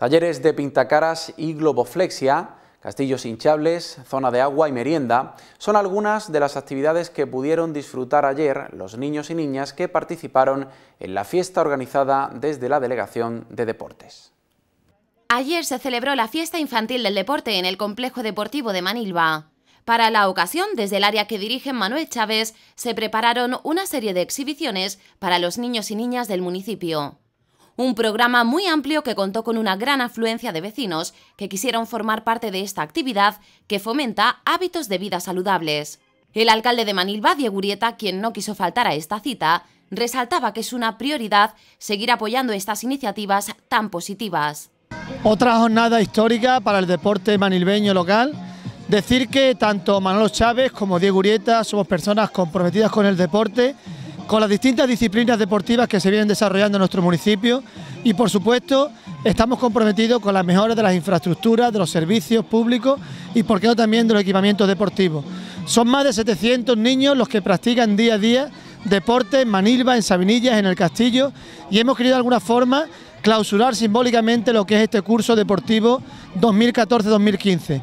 Talleres de pintacaras y globoflexia, castillos hinchables, zona de agua y merienda son algunas de las actividades que pudieron disfrutar ayer los niños y niñas que participaron en la fiesta organizada desde la Delegación de Deportes. Ayer se celebró la fiesta infantil del deporte en el Complejo Deportivo de Manilva. Para la ocasión, desde el área que dirige Manuel Chávez, se prepararon una serie de exhibiciones para los niños y niñas del municipio un programa muy amplio que contó con una gran afluencia de vecinos que quisieron formar parte de esta actividad que fomenta hábitos de vida saludables. El alcalde de Manilva, Diego Urieta, quien no quiso faltar a esta cita, resaltaba que es una prioridad seguir apoyando estas iniciativas tan positivas. Otra jornada histórica para el deporte manilbeño local. Decir que tanto Manolo Chávez como Diego Urieta somos personas comprometidas con el deporte con las distintas disciplinas deportivas que se vienen desarrollando en nuestro municipio y por supuesto estamos comprometidos con las mejora de las infraestructuras, de los servicios públicos y por qué no también de los equipamientos deportivos. Son más de 700 niños los que practican día a día deporte en Manilva, en Sabinillas, en el Castillo y hemos querido de alguna forma clausurar simbólicamente lo que es este curso deportivo 2014-2015.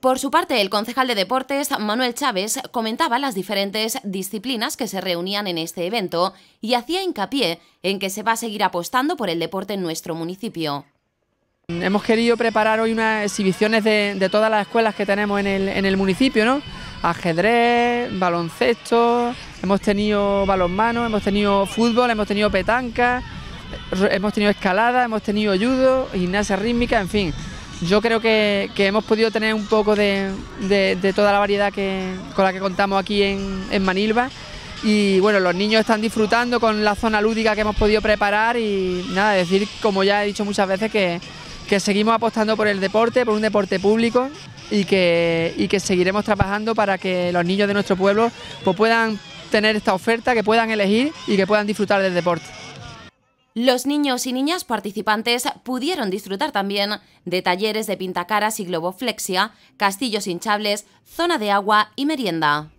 Por su parte, el concejal de deportes, Manuel Chávez, comentaba las diferentes disciplinas que se reunían en este evento y hacía hincapié en que se va a seguir apostando por el deporte en nuestro municipio. Hemos querido preparar hoy unas exhibiciones de, todas las escuelas que tenemos en el, en el municipio, ¿no? Ajedrez, baloncesto, hemos tenido balonmano, hemos tenido fútbol, hemos tenido petanca, hemos tenido escalada, hemos tenido judo, gimnasia rítmica, en fin yo creo que, hemos podido tener un poco de, toda la variedad que, con la que contamos aquí en, en, Manilva. Y bueno, los niños están disfrutando con la zona lúdica que hemos podido preparar y nada, decir, como ya he dicho muchas veces, que, seguimos apostando por el deporte, por un deporte público y que, y que seguiremos trabajando para que los niños de nuestro pueblo pues puedan tener esta oferta, que puedan elegir y que puedan disfrutar del deporte. Los niños y niñas participantes pudieron disfrutar también de talleres de pintacaras y globoflexia, castillos hinchables, zona de agua y merienda.